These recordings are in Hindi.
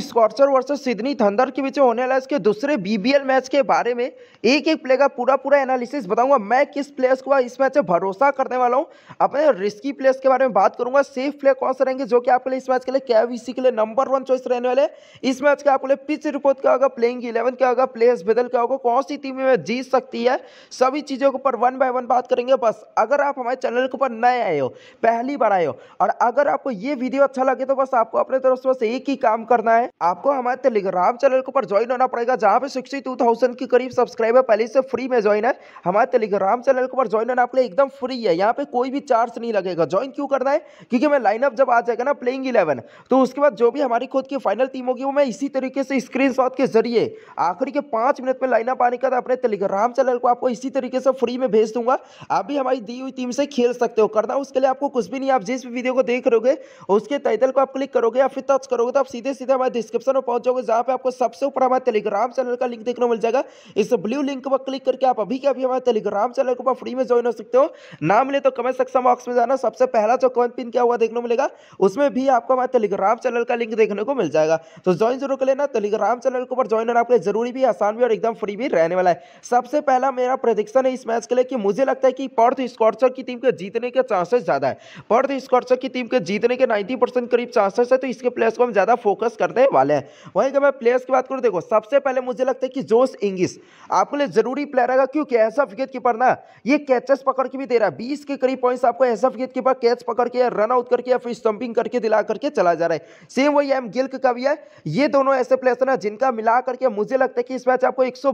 स्कॉर्सर वर्सेस सिडनी थंडर के बीच होने वाला इसके दूसरे बीबीएल मैच के बारे में एक एक प्लेयर का पूरा पूरा एनालिसिस बताऊंगा मैं किस प्लेयर्स को इस मैच से भरोसा करने वाला हूं अपने रिस्की प्लेयर्स के बारे में बात करूंगा सेफ प्लेयर कौन से रहेंगे जो कि आपके लिए इस मैच के लिए कैवीसी के लिए नंबर वन चॉइस रहने वाले इस मैच के आपके लिए पिच रिपोर्ट क्या होगा प्लेइंग इलेवन क्या होगा प्लेयर्स बदल क्या होगा कौन सी टीम में जीत सकती है सभी चीज़ों के ऊपर वन बाय वन बात करेंगे बस अगर आप हमारे चैनल के ऊपर नए आए हो पहली बार आए हो और अगर आपको ये वीडियो अच्छा लगे तो बस आपको अपने तरफ से बस एक ही काम करना है है आपको हमारे टेलीग्राम चैनल के ऊपर ज्वाइन होना पड़ेगा जहाँ पे सिक्सटी टू थाउजेंड की करीब सब्सक्राइबर पहले से फ्री में ज्वाइन है हमारे टेलीग्राम चैनल के ऊपर ज्वाइन होना आपके लिए एकदम फ्री है यहाँ पे कोई भी चार्ज नहीं लगेगा ज्वाइन क्यों करना है क्योंकि मैं लाइनअप जब आ जाएगा ना प्लेइंग इलेवन तो उसके बाद जो भी हमारी खुद की फाइनल टीम होगी वो मैं इसी तरीके से स्क्रीन के जरिए आखिरी के पांच मिनट में लाइनअप आने का अपने टेलीग्राम चैनल को आपको इसी तरीके से फ्री में भेज दूंगा आप भी हमारी दी हुई टीम से खेल सकते हो करना उसके लिए आपको कुछ भी नहीं आप जिस भी वीडियो को देख रहे हो उसके टाइटल को आप क्लिक करोगे या फिर टच करोगे तो आप सीधे सीधे हमारे डिस्क्रिप्शन में पहुंच जाओगे जहां पे आपको सबसे ऊपर हमारे टेलीग्राम चैनल का लिंक देखने को मिल जाएगा इस ब्लू लिंक पर क्लिक करके आप अभी के अभी हमारे टेलीग्राम चैनल के ऊपर फ्री में ज्वाइन हो सकते हो ना मिले तो कमेंट सेक्शन बॉक्स में जाना सबसे पहला जो कमेंट पिन किया हुआ देखने को मिलेगा उसमें भी आपको हमारे टेलीग्राम चैनल का लिंक देखने को मिल जाएगा तो ज्वाइन जरूर कर लेना टेलीग्राम चैनल के ऊपर ज्वाइन होना आपके जरूरी भी आसान भी और एकदम फ्री भी रहने वाला है सबसे पहला मेरा प्रदिक्षण है इस मैच के लिए कि मुझे लगता है कि पर्थ स्कॉर्चर की टीम के जीतने के चांसेस ज्यादा है पर्थ स्कॉर्चर की टीम के जीतने के नाइन्टी करीब चांसेस है तो इसके प्लेयर्स को हम ज्यादा फोकस करते वाले हैं वहीं अगर मैं प्लेयर्स की बात करूँ देखो सबसे पहले मुझे लगता है कि जोश इंगिस आपके लिए जरूरी प्लेयर रहेगा क्योंकि ऐसा विकेट कीपर ना ये कैचेस पकड़ के भी दे रहा है बीस के करीब पॉइंट्स आपको ऐसा विकेट कीपर कैच पकड़ के या रन आउट करके या फिर स्टंपिंग करके दिला करके चला जा रहा है सेम वही एम गिल्क का भी है ये दोनों ऐसे प्लेयर्स ना जिनका मिला करके मुझे लगता है कि इस मैच आपको एक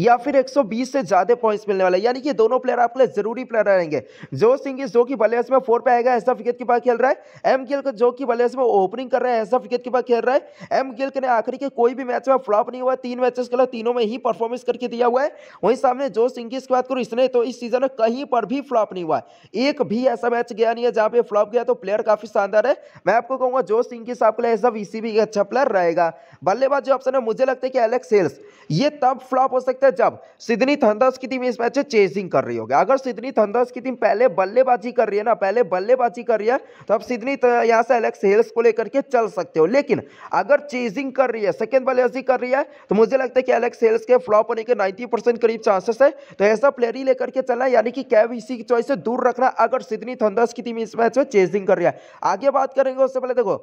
या फिर एक से ज़्यादा पॉइंट्स मिलने वाले यानी कि दोनों प्लेयर आपके लिए जरूरी प्लेयर रहेंगे जो सिंह जो कि बल्लेबाज में फोर पे आएगा ऐसा विकेट कीपर खेल रहा है एम गिल जो कि बल्लेबाज में ओपनिंग कर रहा है ऐसा विकेट कीपर खेल रहा है एम गिल ने आखिरी के कोई भी मैच में फ्लॉप नहीं हुआ तीन मैचेस के लिए तीनों में ही परफॉर्मेंस करके दिया हुआ है वहीं सामने जो सिंगिस की बात करूँ इसने तो इस सीजन में कहीं पर भी फ्लॉप नहीं हुआ एक भी ऐसा मैच गया नहीं है जहाँ पे फ्लॉप गया तो प्लेयर काफी शानदार है मैं आपको कहूँगा जो सिंगिस आपके लिए ऐसा इसी भी अच्छा प्लेयर रहेगा बल्लेबाज जो ऑप्शन है मुझे लगता है कि एलेक्स सेल्स ये तब फ्लॉप हो सकता है जब सिडनी थंडर्स की टीम इस मैच में चेजिंग कर रही होगी अगर सिडनी थंडर्स की टीम पहले बल्लेबाजी कर रही है ना पहले बल्लेबाजी कर रही है तो आप सिडनी यहाँ से एलेक्स हेल्स को लेकर के चल सकते हो लेकिन अगर चेजिंग कर रही है सेकेंड बल्लेबाजी कर रही है तो मुझे लगता है कि एलेक्स सेल्स के फ्लॉप होने के 90 परसेंट करीब चांसेस है तो ऐसा प्लेयर ही लेकर के चलना यानी कि कैब इसी की चॉइस से दूर रखना अगर सिडनी थंडर्स की टीम इस मैच में चेजिंग कर रही है आगे बात करेंगे उससे पहले देखो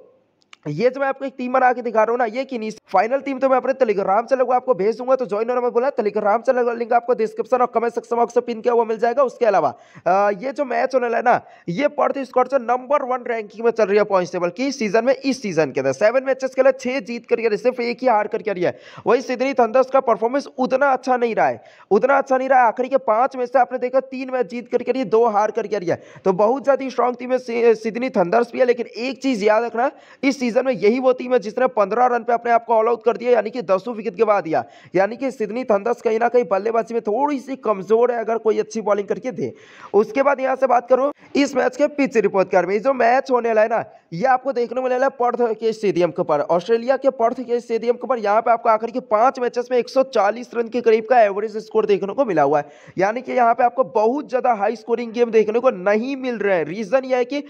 ये जो मैं आपको एक टीम बना के दिखा रहा हूँ ना ये कि नहीं फाइनल टीम तो मैं अपने टेलीग्राम से आपको भेज दूंगा तो ज्वाइन होने में बोला टेलीग्राम से लिंक आपको डिस्क्रिप्शन और कमेंट सेक्शन बॉक्स से पिन किया हुआ मिल जाएगा उसके अलावा ये जो मैच होने लगा ना ये पर्थ स्कॉट से नंबर वन रैंकिंग में चल रही है पॉइंट टेबल की सीजन में इस सीजन के अंदर सेवन मैचेस के लिए छह जीत करके सिर्फ एक ही हार करके रही है वही सिडनी थंडर्स का परफॉर्मेंस उतना अच्छा नहीं रहा है उतना अच्छा नहीं रहा है आखिरी के पांच मैच से आपने देखा तीन मैच जीत करके रही दो हार करके रही है तो बहुत ज्यादा स्ट्रॉन्ग टीम है सिडनी थंडर्स भी है लेकिन एक चीज याद रखना इस सीजन में यही वो टीम है जिसने पंद्रह रन पे अपने आप को ऑल आउट कर दिया यानी कि दसों विकेट गवा दिया यानी कि सिडनी थंडर्स कहीं ना कहीं बल्लेबाजी में थोड़ी सी कमजोर है अगर कोई अच्छी बॉलिंग करके दे उसके बाद यहाँ से बात करूँ इस मैच के पिच रिपोर्ट कर में जो मैच होने वाला है ना ये आपको देखने मिलने वाला है पर्थ के स्टेडियम के ऊपर ऑस्ट्रेलिया के पर्थ के स्टेडियम के ऊपर यहाँ पे आपको आखिर के पांच मैचेस में 140 रन के करीब का एवरेज स्कोर देखने को मिला हुआ है यानी कि यहाँ पे आपको बहुत ज्यादा हाई स्कोरिंग गेम देखने को नहीं मिल रहा है रीजन ये है कि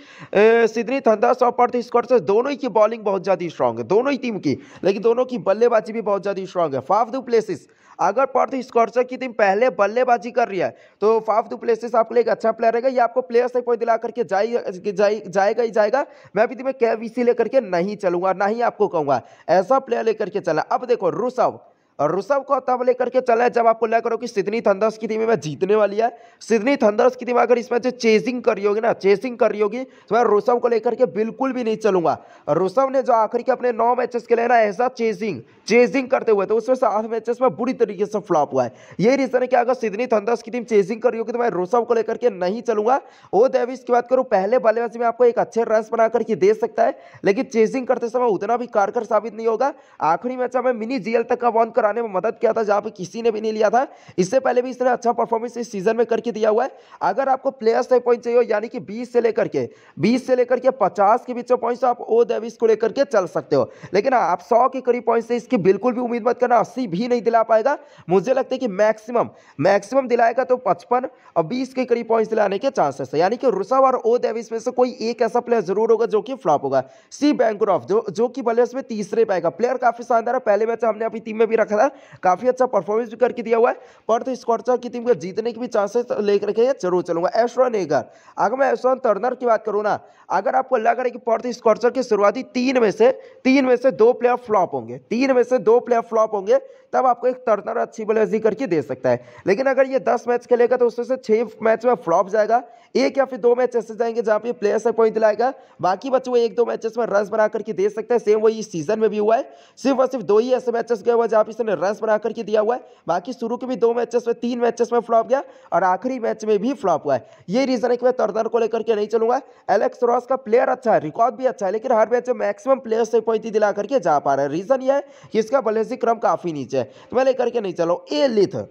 सिडनी थंडर्स और पर्थ स्कॉट दोनों ही की बॉलिंग बहुत ज़्यादा स्ट्रांग है दोनों ही टीम की लेकिन दोनों की बल्लेबाजी भी बहुत ज़्यादा स्ट्रांग है फाफ दू प्लेसिस अगर पर्थ स्कॉर्सर की टीम पहले बल्लेबाजी कर रही है तो फाफ दू प्लेसिस आपके लिए एक अच्छा प्लेयर रहेगा ये आपको प्लेयर से पॉइंट दिला करके जाए, जाए, जाएगा ही जाएगा मैं भी तुम्हें कैवीसी लेकर के नहीं चलूंगा ना ही आपको कहूंगा ऐसा प्लेयर लेकर के चला अब देखो रूसव ऋषभ को तब लेकर के चला है जब आपको लग करो कि सिडनी थंडर्स की टीम में जीतने वाली है सिडनी थंडर्स की टीम अगर इसमें मैच चेसिंग कर रही होगी ना चेसिंग कर रही होगी तो मैं ऋषभ को लेकर के बिल्कुल भी नहीं चलूंगा ऋषभ ने जो आखिर के अपने नौ मैचेस खेले ना ऐसा चेसिंग चेसिंग करते हुए तो उसमें से आठ मैचेस में बुरी तरीके से फ्लॉप हुआ है यही रीजन है कि अगर सिडनी थंडर्स की टीम चेसिंग कर रही होगी तो मैं ऋषभ को लेकर के नहीं चलूंगा ओ डेविस की बात करूँ पहले बल्लेबाजी में आपको एक अच्छे रन बना करके दे सकता है लेकिन चेसिंग करते समय उतना भी कारगर साबित नहीं होगा आखिरी मैच में मिनी जीएल तक का वॉन कराने में मदद किया था जहाँ पर किसी ने भी नहीं लिया था इससे पहले भी इसने अच्छा परफॉर्मेंस इस सीजन में करके दिया हुआ है अगर आपको प्लेयर्स तक पॉइंट चाहिए यानी कि बीस से लेकर के बीस से लेकर के पचास के बीच में पॉइंट तो आप ओ डेविस को लेकर के चल सकते हो लेकिन हाँ, आप सौ के करीब पॉइंट से इसकी बिल्कुल भी उम्मीद मत करना अस्सी भी नहीं दिला पाएगा मुझे लगता है कि मैक्सिमम मैक्सिमम दिलाएगा तो पचपन और बीस के करीब पॉइंट दिलाने के चांसेस है यानी कि रुसव और ओ डेविस में से कोई एक ऐसा प्लेयर जरूर होगा जो कि फ्लॉप होगा सी बैंक जो जो कि बल्ले में तीसरे पाएगा प्लेयर काफी शानदार है पहले मैच हमने अपनी टीम में भी रखा रखा था काफ़ी अच्छा परफॉर्मेंस भी करके दिया हुआ है पर्थ स्कॉटलैंड तो की टीम को जीतने की भी चांसेस लेकर रखे जरूर चलूंगा एश्वर एगर अगर मैं एश्वर टर्नर की बात करूँ ना अगर आपको लग रहा है कि पर्थ स्कॉर्चर की शुरुआती तीन में से तीन में से दो प्लेयर फ्लॉप होंगे तीन में से दो प्लेयर फ्लॉप होंगे तब आपको एक टर्नर अच्छी बल्लेबाजी करके दे सकता है लेकिन अगर ये दस मैच खेलेगा तो उसमें से छह मैच में फ्लॉप जाएगा एक या फिर दो मैच ऐसे जाएंगे जहां पे प्लेयर से पॉइंट लाएगा बाकी बच्चों को एक दो मैचेस में रन बना करके दे सकता है सेम वही सीजन में भी हुआ है सिर्फ और सिर्फ दो ही ऐसे मैचेस गए हुआ जहां पर ने रन बना करके दिया हुआ है बाकी शुरू के भी दो मैचेस में तीन मैचेस में फ्लॉप गया और आखिरी मैच में भी फ्लॉप हुआ है ये रीजन है कि मैं तरदार को लेकर के नहीं चलूंगा एलेक्स रॉस का प्लेयर अच्छा है रिकॉर्ड भी अच्छा है लेकिन हर मैच में मैक्सिमम प्लेयर से पॉइंट दिला करके जा पा रहा है रीजन यह है कि इसका बल्लेबाजी क्रम काफ़ी नीचे है तो मैं लेकर के नहीं चलूँ ए लिथ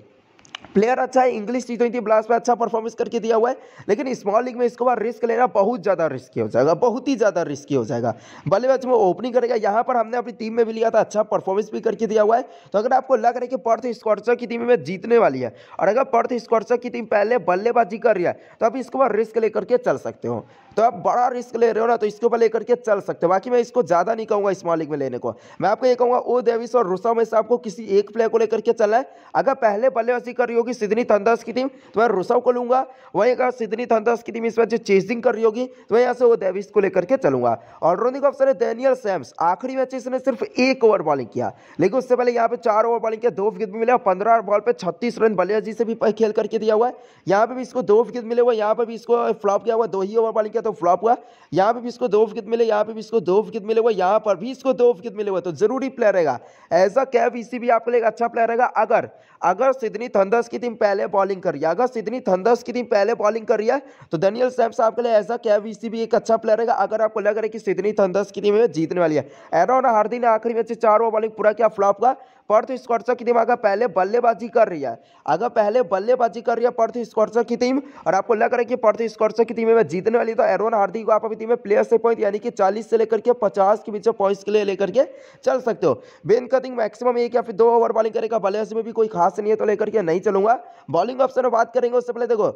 प्लेयर अच्छा है इंग्लिश टी ट्वेंटी ब्लास्ट में अच्छा परफॉर्मेंस करके दिया हुआ है लेकिन स्मॉल लीग में इसको बार रिस्क लेना बहुत ज़्यादा रिस्की हो जाएगा बहुत ही ज़्यादा रिस्की हो जाएगा बल्लेबाज में ओपनिंग करेगा यहाँ पर हमने अपनी टीम में भी लिया था अच्छा परफॉर्मेंस भी करके दिया हुआ है तो अगर आपको लग रहा है कि पर्थ स्कॉर्चर की टीम में जीतने वाली है और अगर पर्थ स्कॉर्चर की टीम पहले बल्लेबाजी कर रही है तो आप इसके बाद रिस्क लेकर के चल सकते हो तो आप बड़ा रिस्क ले रहे हो ना तो इसके ऊपर लेकर के चल सकते हो बाकी मैं इसको ज़्यादा नहीं कहूँगा स्मॉल लीग में लेने को मैं आपको ये कहूँगा ओ देविस और रुसा में से आपको किसी एक प्लेयर को लेकर के चला है अगर पहले बल्लेबाजी कर रही होगी सिडनी थंडर्स की टीम तो मैं रुसव को लूंगा वहीं का सिडनी थंडर्स की टीम इस बार जो चेसिंग कर रही होगी तो मैं यहाँ से वो डेविस को लेकर के चलूंगा ऑलराउंडिंग ऑप्शन है डेनियल सैम्स आखिरी मैच इसने सिर्फ एक ओवर बॉलिंग किया लेकिन उससे पहले यहाँ पे चार ओवर बॉलिंग किया दो विकेट भी मिले और पंद्रह बॉल पर छत्तीस रन जी से भी खेल करके दिया हुआ है यहाँ पे भी इसको दो विकेट मिले हुए यहाँ पर भी इसको फ्लॉप किया हुआ दो ही ओवर बॉलिंग किया तो फ्लॉप हुआ यहाँ पर भी इसको दो विकेट मिले यहाँ पर भी इसको दो विकेट मिले हुए यहाँ पर भी इसको दो विकेट मिले हुए तो जरूरी प्लेयर रहेगा एज अ कैब इसी भी आपके लिए अच्छा प्लेयर रहेगा अगर अगर सिडनी थंडर थंडर्स की टीम पहले बॉलिंग कर रही है अगर सिडनी थंडर्स की टीम पहले बॉलिंग कर रही है तो डेनियल सैम्स आपके लिए ऐसा क्या वीसी भी एक अच्छा प्लेयर है अगर आपको लग रहा है कि सिडनी थंडर्स की टीम जीतने वाली है एरोन हार्दी ने आखिरी मैच चार ओवर बॉलिंग पूरा किया फ्लॉप का पर्थ तो स्कॉर्सर की टीम अगर पहले बल्लेबाजी कर रही है अगर पहले बल्लेबाजी कर रही है पर्थ तो स्कॉर्सर की टीम और आपको लग रहा है कि पर्थ तो स्कॉर्सर की टीम में जीतने वाली तो एरोन हार्दिक को आप अपनी टीम में प्लेयर से पॉइंट यानी कि चालीस से लेकर के पचास के बीच पॉइंट्स के लिए लेकर के चल सकते हो बेन कटिंग मैक्सिमम एक या फिर दो ओवर बॉलिंग करेगा बल्लेबाजी में भी कोई खास नहीं है तो लेकर के नहीं चलूंगा बॉलिंग ऑप्शन में बात करेंगे उससे पहले देखो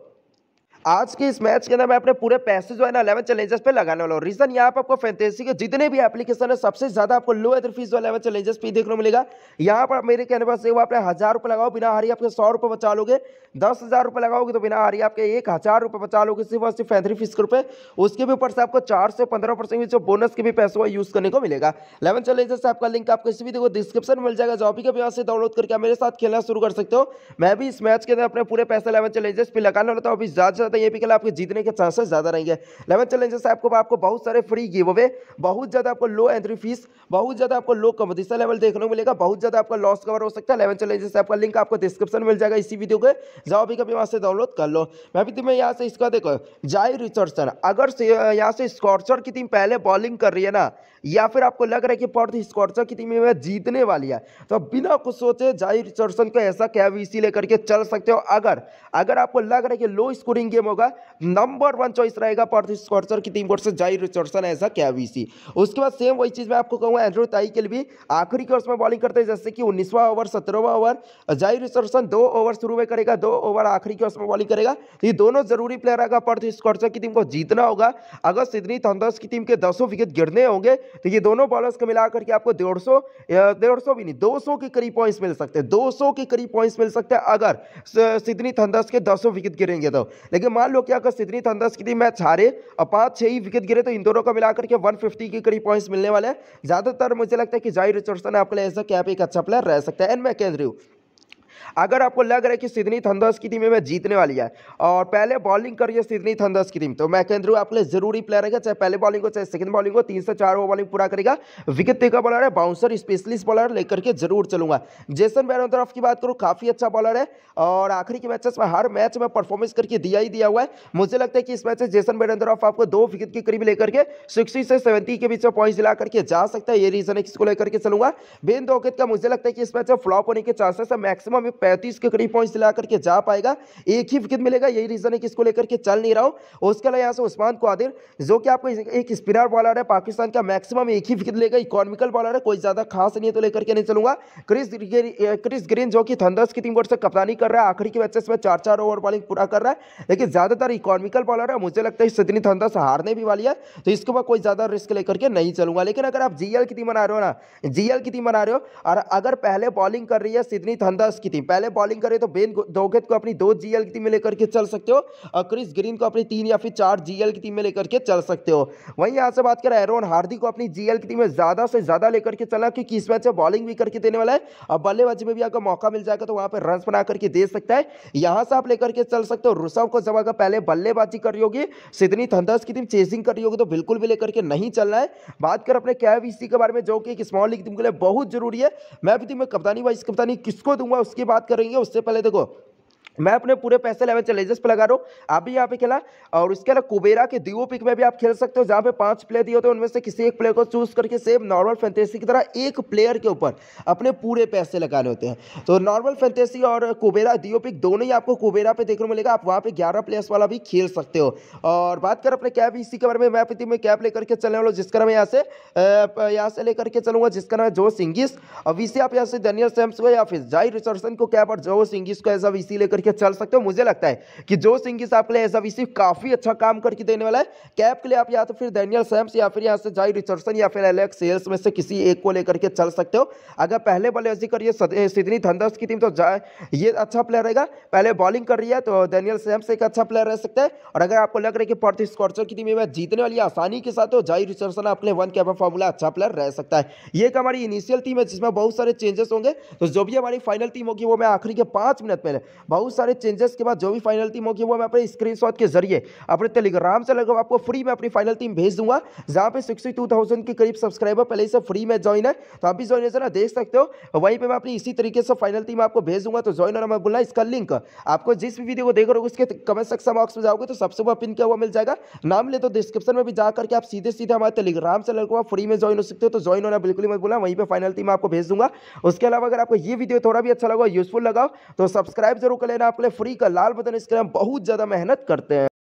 आज के इस मैच के अंदर मैं अपने पूरे पैसे जो है ना अलेवन चैलेंजेस पे लगाने वाला हूँ रीजन यहाँ पर आपको फैंटेसी के जितने भी एप्लीकेशन है सबसे ज्यादा आपको लो एथर फीस जो अलेवन चैलेंजेस पे देखने को मिलेगा यहाँ पर मेरे कहने पर से मतलब वो आपने हजार रुपये लगाओ बिना हारी आपके सौ रुपये बचा लोगे दस हजार रुपये लगाओगे तो बिना हारी आपके एक हजार रुपये बचा लोगे सिर्फ और सिर्फ फैंथरी फीस के रुपये उसके भी ऊपर से आपको चार से पंद्रह परसेंट जो बोनस के भी पैसे वो यूज़ करने को मिलेगा अलेवन चैलेंजेस आपका लिंक आपको इसी भी देखो डिस्क्रिप्शन मिल जाएगा जो भी यहाँ से डाउनलोड करके मेरे साथ खेलना शुरू कर सकते हो मैं भी इस मैच के अंदर अपने पूरे पैसे अलेवन चैलेंजेस पे लगाने वाला था अभी ज्यादा ज़्यादा ये पिकल आपके जीतने के चांसेस ज़्यादा रहेंगे इलेवन चैलेंजेस आपको आपको बहुत सारे फ्री गिव अवे बहुत ज़्यादा आपको लो एंट्री फीस बहुत ज़्यादा आपको लो कॉम्पिटिशन लेवल देखने को मिलेगा बहुत ज़्यादा आपका लॉस कवर हो सकता है इलेवन चैलेंजेस आपका लिंक आपको डिस्क्रिप्शन मिल जाएगा इसी वीडियो के जाओ भी कभी वहां से डाउनलोड कर लो मैं भी तुम्हें यहाँ से इसका देखो जाय रिचर्डसन अगर यहाँ से स्कॉर्चर की टीम पहले बॉलिंग कर रही है ना या फिर आपको लग रहा है कि पर्थ स्कॉर्चर की टीम में जीतने वाली है तो बिना कुछ सोचे जाय रिचर्डसन को ऐसा कैवी लेकर के चल सकते हो अगर अगर आपको लग रहा है कि लो स्कोरिंग गेम होगा नंबर वन चॉइस रहेगा पर्थ स्कॉर्चर की टीम कोर्ट से जाई रिचर्डसन एज अ कैवीसी उसके बाद सेम वही चीज़ मैं आपको कहूँगा एंड्रू ताई के लिए भी आखिरी के में बॉलिंग करते हैं जैसे कि उन्नीसवा ओवर सत्रहवा ओवर जाई रिचर्डसन दो ओवर शुरू में करेगा दो ओवर आखिरी के में बॉलिंग करेगा ये दोनों जरूरी प्लेयर रहेगा पर्थ स्कॉर्चर की टीम को जीतना होगा अगर सिडनी थंडर्स की टीम के दसों विकेट गिरने होंगे तो ये दोनों बॉलर्स को मिला करके आपको डेढ़ सौ डेढ़ सौ भी नहीं दो सौ के करीब पॉइंट्स मिल सकते हैं दो सौ के करीब पॉइंट्स मिल सकते हैं अगर सिडनी थंडर्स के दसों विकेट गिरेंगे तो लेकिन जैसे मान लो क्या अगर सिदनी थंदर्स की टीम मैच हारे और पाँच छः ही विकेट गिरे तो इन दोनों को मिलाकर के 150 के करीब पॉइंट्स मिलने वाले हैं ज़्यादातर मुझे लगता है कि जाई रिचर्डसन आपके लिए ऐसा कैप एक अच्छा प्लेयर रह सकता है एंड मैं कह रही हूँ अगर आपको लग रहा है कि सिडनी थंडर्स की टीम में जीतने वाली है और पहले बॉलिंग करिए सिडनी थंडर्स की टीम तो मैं कह आपके लिए जरूरी प्लेयर रहेगा चाहे पहले बॉलिंग हो चाहे सेकंड बॉलिंग हो तीन से चार ओवर बॉलिंग पूरा करेगा विकेट टेकर बॉलर है बाउंसर स्पेशलिस्ट बॉलर लेकर के जरूर चलूंगा जेसन बैरों तरफ की बात करूँ काफ़ी अच्छा बॉलर है और आखिरी के मैचेस में हर मैच में परफॉर्मेंस करके दिया ही दिया हुआ है मुझे लगता है कि इस मैच में जेसन बैरों तरफ आपको दो विकेट के करीब लेकर के सिक्सटी से सेवेंटी के बीच में पॉइंट दिला करके जा सकता है ये रीजन है किसको लेकर के चलूंगा बेन दोकित का मुझे लगता है कि इस मैच में फ्लॉप होने के चांसेस है मैक्सिमम पैंतीस के करीब पॉइंट ला करके जा पाएगा एक ही विकेट मिलेगा यही रीज़न है कि इसको लेकर के चल नहीं रहा हूँ उसके अलावा यहाँ से उस्मान क्वादिर जो कि आपको एक स्पिनर बॉलर है पाकिस्तान का मैक्सिमम एक ही विकेट लेगा इकोनॉमिकल बॉलर है कोई ज़्यादा खास नहीं है तो लेकर के नहीं चलूंगा क्रिस क्रिस ग्रीन जो कि थंडर्स की टीम वर्ड से कप्तानी कर रहा है आखिरी के मैचेस में चार चार ओवर बॉलिंग पूरा कर रहा है लेकिन ज़्यादातर इकोनॉमिकल बॉलर है मुझे लगता है सदनी थंडर्स हारने भी वाली है तो इसके बाद कोई ज़्यादा रिस्क लेकर के नहीं चलूंगा लेकिन अगर आप जीएल की टीम बना रहे हो ना जीएल की टीम बना रहे हो और अगर पहले बॉलिंग कर रही है सिडनी थंडर्स की टीम पहले बॉलिंग करें तो बेन दोगत को अपनी दो जीएल की टीम में लेकर के चल सकते हो और क्रिस ग्रीन को अपनी तीन या फिर चार जीएल की टीम में लेकर के चल सकते हो वहीं यहाँ से बात करें एरोन हार्दिक को अपनी जीएल की टीम में ज़्यादा से ज़्यादा लेकर के चला क्योंकि इस मैच में बॉलिंग भी करके देने वाला है और बल्लेबाजी में भी आपको मौका मिल जाएगा तो वहाँ पर रन बना करके दे सकता है यहाँ से आप लेकर के चल सकते हो ऋषभ को जब अगर पहले बल्लेबाजी कर रही होगी सिडनी थंडर्स की टीम चेसिंग कर रही होगी तो बिल्कुल भी लेकर के नहीं चलना है बात कर अपने कैब इसी के बारे में जो कि स्मॉल लीग टीम के लिए बहुत जरूरी है मैं भी टीम में कप्तानी वाइस कप्तानी किसको दूंगा उसके बाद बात करेंगे उससे पहले देखो मैं अपने पूरे पैसे इलेवन चैलेंजेस पे लगा रहा हूँ आप भी यहाँ पे खेला और इसके अलावा कुबेरा के दियो पिक में भी आप खेल सकते हो जहाँ पे पांच प्लेयर दिए होते हैं उनमें से किसी एक प्लेयर को चूज करके सेम नॉर्मल फैंटेसी की तरह एक प्लेयर के ऊपर अपने पूरे पैसे लगाने होते हैं तो नॉर्मल फैंटेसी और कुबेरा दियो पिक दोनों ही आपको कुबेरा पे देखने को मिलेगा आप वहाँ पे ग्यारह प्लेयर्स वाला भी खेल सकते हो और बात कर अपने कैब इसी के बारे में मैं में कैब लेकर के चलने वाला जिसका नाम यहाँ से यहाँ से लेकर के चलूंगा जिसका नाम है जो सिंगिस और वीसी आप यहाँ से डेनियल सैम्स को या फिर जाई रिचर्सन को कैब और जो सिंगिस को एज अ वीसी लेकर लेके चल सकते हो मुझे लगता है कि जो सिंह साहब के लिए ऐसा अ रिसीव काफ़ी अच्छा काम करके देने वाला है कैप के लिए आप या तो फिर डेनियल सैम्स या फिर यहाँ से जाई रिचर्सन या फिर एलेक्स सेल्स में से किसी एक को लेकर के चल सकते हो अगर पहले बल्लेबाजी करिए सिडनी धनदर्स की टीम तो ये अच्छा प्लेयर रहेगा पहले बॉलिंग कर रही है तो डेनियल सैम्स एक अच्छा प्लेयर रह सकता है और अगर आपको लग रहा है कि पर्थ स्कॉर्चर की टीम में जीतने वाली आसानी के साथ हो तो जाई आपके अपने वन कैप फॉर्मूला अच्छा प्लेयर रह सकता है ये एक हमारी इनिशियल टीम है जिसमें बहुत सारे चेंजेस होंगे तो जो भी हमारी फाइनल टीम होगी वो मैं आखिरी के पांच मिनट में बहुत बहुत सारे चेंजेस के बाद जो भी फाइनल टीम होगी वो मैं अपने स्क्रीन के जरिए अपने टेलीग्राम से लगभग आपको फ्री में अपनी फाइनल टीम भेज दूंगा जहाँ पे सिक्सटी के करीब सब्सक्राइबर पहले से फ्री में ज्वाइन है तो आप भी ज्वाइन जरा देख सकते हो वहीं पर मैं अपनी इसी तरीके से फाइनल टीम आपको भेज दूंगा तो ज्वाइन होना मैं बोला इसका लिंक आपको जिस भी वीडियो को देख रहे हो उसके कमेंट सेक्शन बॉक्स में जाओगे तो सबसे वो पिन किया हुआ मिल जाएगा नाम ले तो डिस्क्रिप्शन में भी जा करके आप सीधे सीधे हमारे टेलीग्राम से लगभग फ्री में ज्वाइन हो सकते हो तो ज्वाइन होना बिल्कुल ही मत बोला वहीं पर फाइनल टीम आपको भेज दूंगा उसके अलावा अगर आपको ये वीडियो थोड़ा भी अच्छा लगा यूजफुल लगा तो सब्सक्राइब जरूर कर आप फ्री का लाल बटन इसके लिए बहुत ज़्यादा मेहनत करते हैं